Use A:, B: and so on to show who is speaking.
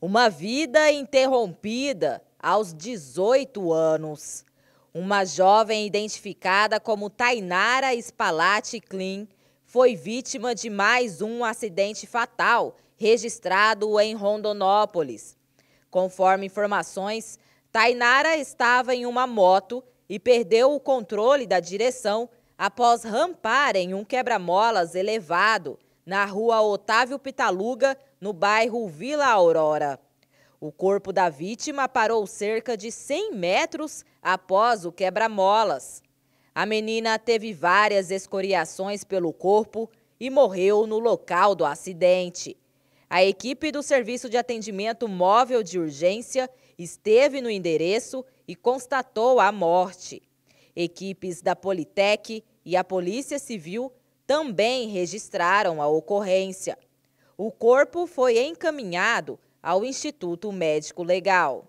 A: Uma vida interrompida aos 18 anos. Uma jovem identificada como Tainara Spalati Klein foi vítima de mais um acidente fatal registrado em Rondonópolis. Conforme informações, Tainara estava em uma moto e perdeu o controle da direção após rampar em um quebra-molas elevado na rua Otávio Pitaluga, no bairro Vila Aurora. O corpo da vítima parou cerca de 100 metros após o quebra-molas. A menina teve várias escoriações pelo corpo e morreu no local do acidente. A equipe do Serviço de Atendimento Móvel de Urgência esteve no endereço e constatou a morte. Equipes da Politec e a Polícia Civil também registraram a ocorrência. O corpo foi encaminhado ao Instituto Médico Legal.